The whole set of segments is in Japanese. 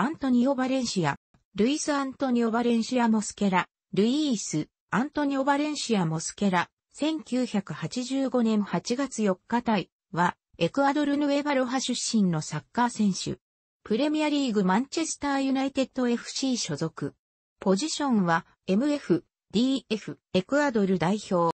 アントニオ・バレンシア、ルイス・アントニオ・バレンシア・モスケラ、ルイース・アントニオ・バレンシア・モスケラ、1985年8月4日対は、エクアドル・ヌエバロハ出身のサッカー選手。プレミアリーグマンチェスター・ユナイテッド FC 所属。ポジションは MF、DF、エクアドル代表。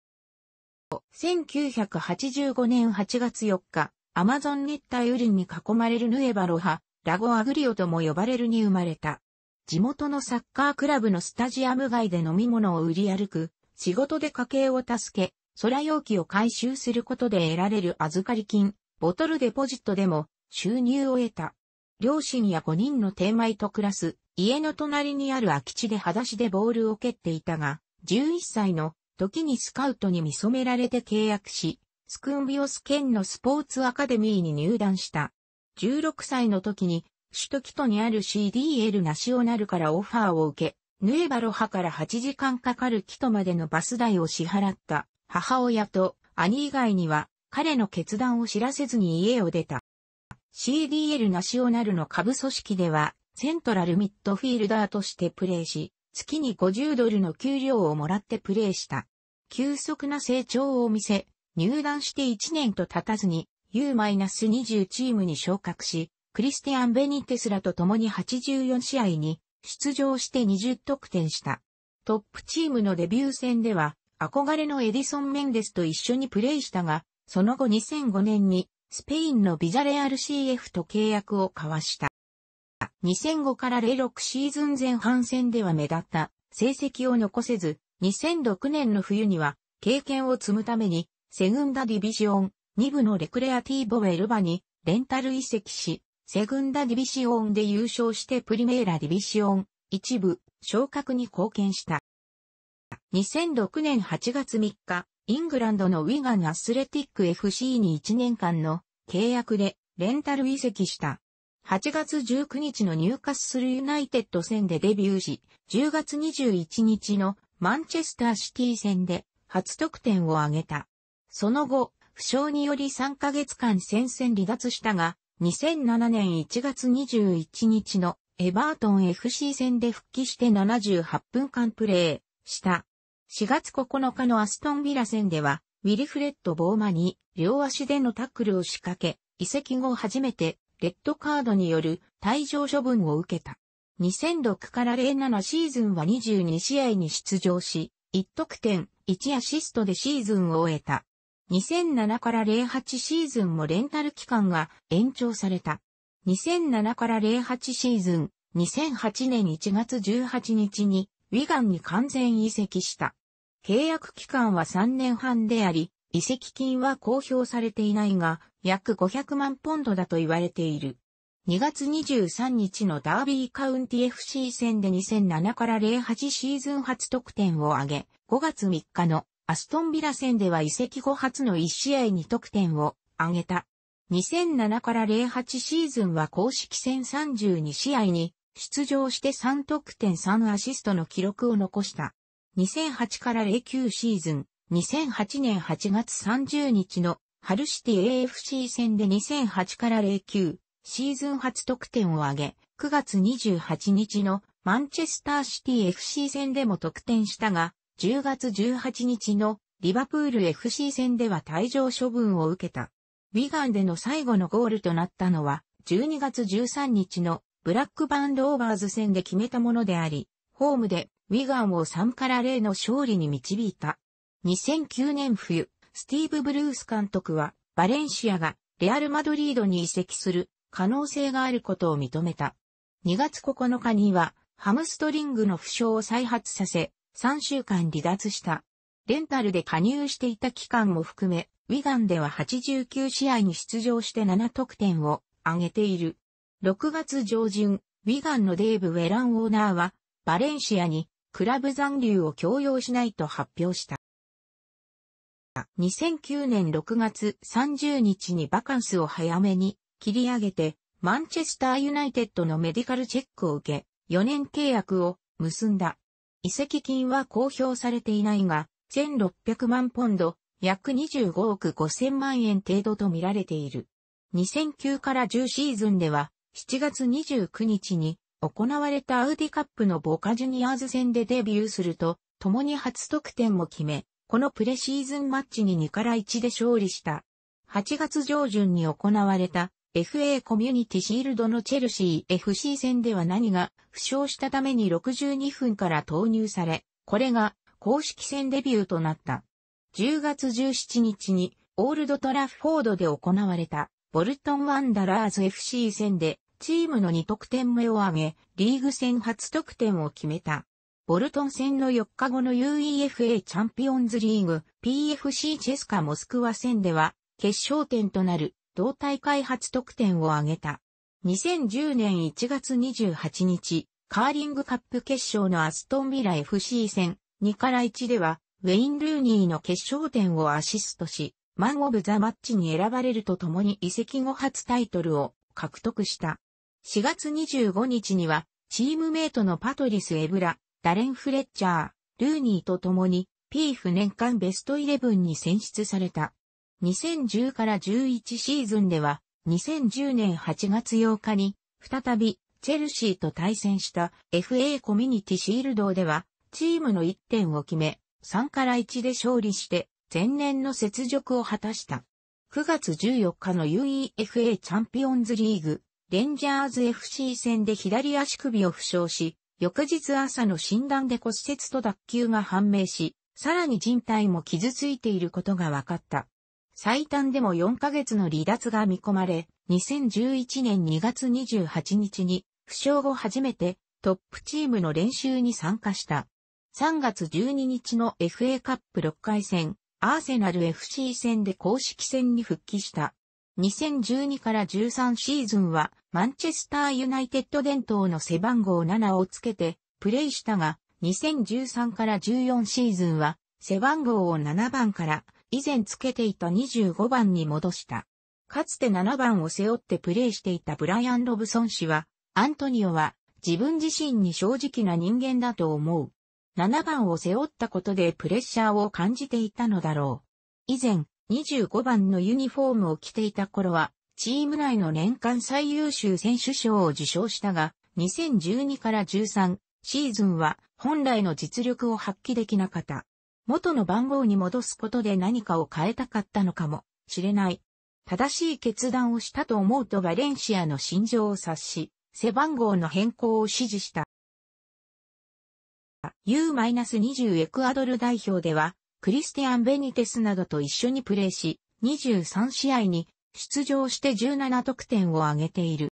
1985年8月4日、アマゾン熱帯雨林に囲まれるヌエバロハ、ラゴアグリオとも呼ばれるに生まれた。地元のサッカークラブのスタジアム街で飲み物を売り歩く、仕事で家計を助け、空容器を回収することで得られる預かり金、ボトルデポジットでも収入を得た。両親や5人の手前と暮らす家の隣にある空き地で裸足でボールを蹴っていたが、11歳の時にスカウトに見染められて契約し、スクンビオス県のスポーツアカデミーに入団した。16歳の時に、首都キトにある CDL ナショナルからオファーを受け、ヌエバロハから8時間かかるキトまでのバス代を支払った母親と兄以外には彼の決断を知らせずに家を出た。CDL ナショナルの下部組織ではセントラルミッドフィールダーとしてプレーし、月に50ドルの給料をもらってプレーした。急速な成長を見せ、入団して1年と経たずに U-20 チームに昇格し、クリスティアン・ベニテスらと共に84試合に出場して20得点した。トップチームのデビュー戦では、憧れのエディソン・メンデスと一緒にプレイしたが、その後2005年にスペインのビザレアル CF と契約を交わした。2005から06シーズン前半戦では目立った成績を残せず、2006年の冬には経験を積むためにセグンダディビジョン2部のレクレアティーボウェルバにレンタル移籍し、セグンダディビシオンで優勝してプリメーラディビシオン一部昇格に貢献した。2006年8月3日、イングランドのウィガンアスレティック FC に1年間の契約でレンタル移籍した。8月19日の入荷するユナイテッド戦でデビューし、10月21日のマンチェスターシティ戦で初得点を挙げた。その後、負傷により3ヶ月間戦線離脱したが、2007年1月21日のエバートン FC 戦で復帰して78分間プレーした。4月9日のアストンビラ戦では、ウィリフレッド・ボーマに両足でのタックルを仕掛け、移籍後初めてレッドカードによる退場処分を受けた。2006から07シーズンは22試合に出場し、1得点、1アシストでシーズンを終えた。2007から08シーズンもレンタル期間が延長された。2007から08シーズン、2008年1月18日に、ウィガンに完全移籍した。契約期間は3年半であり、移籍金は公表されていないが、約500万ポンドだと言われている。2月23日のダービーカウンティ FC 戦で2007から08シーズン初得点を挙げ、5月3日のアストンビラ戦では移籍後初の1試合に得点を挙げた。2007から08シーズンは公式戦32試合に出場して3得点3アシストの記録を残した。2008から09シーズン、2008年8月30日のハルシティ AFC 戦で2008から09シーズン初得点を挙げ、9月28日のマンチェスターシティ FC 戦でも得点したが、10月18日のリバプール FC 戦では退場処分を受けた。ウィガンでの最後のゴールとなったのは、12月13日のブラックバンドオーバーズ戦で決めたものであり、ホームでウィガンを3から0の勝利に導いた。2009年冬、スティーブ・ブルース監督は、バレンシアがレアル・マドリードに移籍する可能性があることを認めた。2月9日には、ハムストリングの負傷を再発させ、3週間離脱した。レンタルで加入していた期間も含め、ウィガンでは89試合に出場して7得点を挙げている。6月上旬、ウィガンのデーブ・ウェランオーナーは、バレンシアにクラブ残留を強要しないと発表した。2009年6月30日にバカンスを早めに切り上げて、マンチェスターユナイテッドのメディカルチェックを受け、4年契約を結んだ。遺跡金は公表されていないが、1600万ポンド、約25億5000万円程度と見られている。2009から10シーズンでは、7月29日に行われたアウディカップのボカジュニアーズ戦でデビューすると、共に初得点も決め、このプレシーズンマッチに2から1で勝利した。8月上旬に行われた FA コミュニティシールドのチェルシー FC 戦では何が負傷したために62分から投入され、これが公式戦デビューとなった。10月17日にオールドトラフフォードで行われたボルトンワンダラーズ FC 戦でチームの2得点目を挙げ、リーグ戦初得点を決めた。ボルトン戦の4日後の UEFA チャンピオンズリーグ PFC チェスカモスクワ戦では決勝点となる同体開発得点を挙げた。2010年1月28日、カーリングカップ決勝のアストンビラ FC 戦2から1では、ウェイン・ルーニーの決勝点をアシストし、マン・オブ・ザ・マッチに選ばれるとともに移籍後初タイトルを獲得した。4月25日には、チームメイトのパトリス・エブラ、ダレン・フレッチャー、ルーニーと共に、ピーフ年間ベストイレブンに選出された。2010から11シーズンでは、2010年8月8日に、再び、チェルシーと対戦した FA コミュニティシールドでは、チームの1点を決め、3から1で勝利して、前年の雪辱を果たした。9月14日の UEFA チャンピオンズリーグ、レンジャーズ FC 戦で左足首を負傷し、翌日朝の診断で骨折と脱臼が判明し、さらに人体も傷ついていることが分かった。最短でも4ヶ月の離脱が見込まれ、2011年2月28日に、負傷後初めてトップチームの練習に参加した。3月12日の FA カップ6回戦、アーセナル FC 戦で公式戦に復帰した。2012から13シーズンは、マンチェスターユナイテッド伝統の背番号7をつけて、プレイしたが、2013から14シーズンは、背番号を7番から以前つけていた25番に戻した。かつて7番を背負ってプレーしていたブライアン・ロブソン氏は、アントニオは自分自身に正直な人間だと思う。7番を背負ったことでプレッシャーを感じていたのだろう。以前、25番のユニフォームを着ていた頃は、チーム内の年間最優秀選手賞を受賞したが、2012から13シーズンは本来の実力を発揮できなかった。元の番号に戻すことで何かを変えたかったのかもしれない。正しい決断をしたと思うとバレンシアの心情を察し、背番号の変更を指示した。U-20 エクアドル代表では、クリスティアン・ベニテスなどと一緒にプレーし、23試合に出場して17得点を挙げている。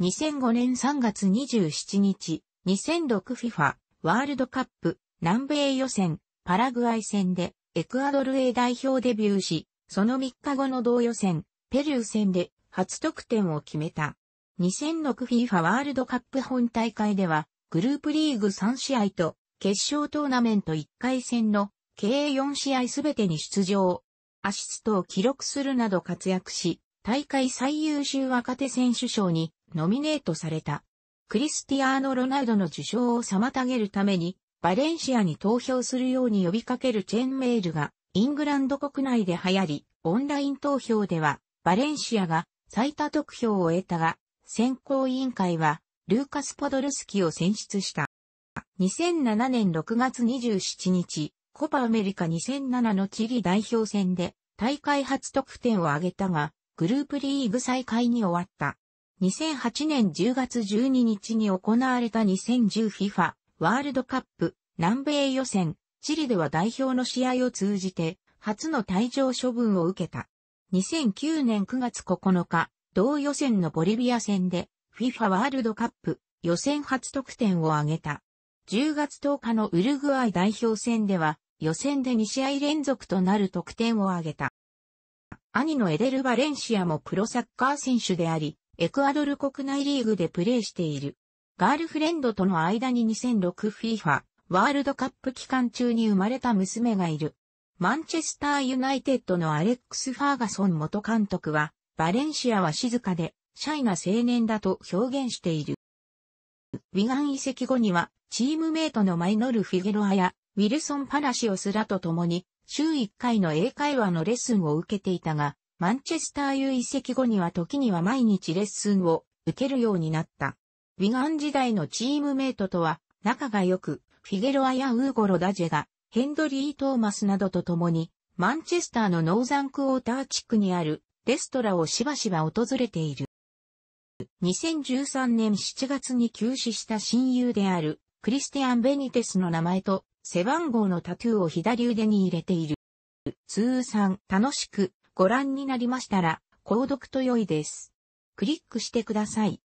2005年3月27日、2006FIFA ワールドカップ南米予選パラグアイ戦でエクアドル A 代表デビューし、その3日後の同予選、ペルー戦で初得点を決めた。2006 FIFA ワールドカップ本大会では、グループリーグ3試合と、決勝トーナメント1回戦の、計4試合すべてに出場。アシストを記録するなど活躍し、大会最優秀若手選手賞にノミネートされた。クリスティアーノ・ロナウドの受賞を妨げるために、バレンシアに投票するように呼びかけるチェーンメールがイングランド国内で流行り、オンライン投票ではバレンシアが最多得票を得たが、選考委員会はルーカス・ポドルスキを選出した。2007年6月27日、コパアメリカ2007のチリ代表戦で大会初得点を挙げたが、グループリーグ再開に終わった。2008年10月12日に行われた 2010FIFA ワールドカップ南米予選、チリでは代表の試合を通じて初の退場処分を受けた。2009年9月9日、同予選のボリビア戦で FIFA ワールドカップ予選初得点を挙げた。10月10日のウルグアイ代表戦では予選で2試合連続となる得点を挙げた。兄のエデル・バレンシアもプロサッカー選手であり、エクアドル国内リーグでプレーしている。ガールフレンドとの間に 2006FIFA ワールドカップ期間中に生まれた娘がいる。マンチェスターユナイテッドのアレックス・ファーガソン元監督は、バレンシアは静かで、シャイな青年だと表現している。ウィガン移籍後には、チームメイトのマイノル・フィゲロアや、ウィルソン・パラシオスらと共に、週1回の英会話のレッスンを受けていたが、マンチェスターユ遺跡後には時には毎日レッスンを受けるようになった。ィガン時代のチームメイトとは仲が良く、フィゲロアやウーゴロダジェが、ヘンドリー・トーマスなどと共に、マンチェスターのノーザンクォーター地区にあるレストラをしばしば訪れている。2013年7月に急死した親友であるクリスティアン・ベニテスの名前と背番号のタトゥーを左腕に入れている。通算楽しくご覧になりましたら、購読と良いです。クリックしてください。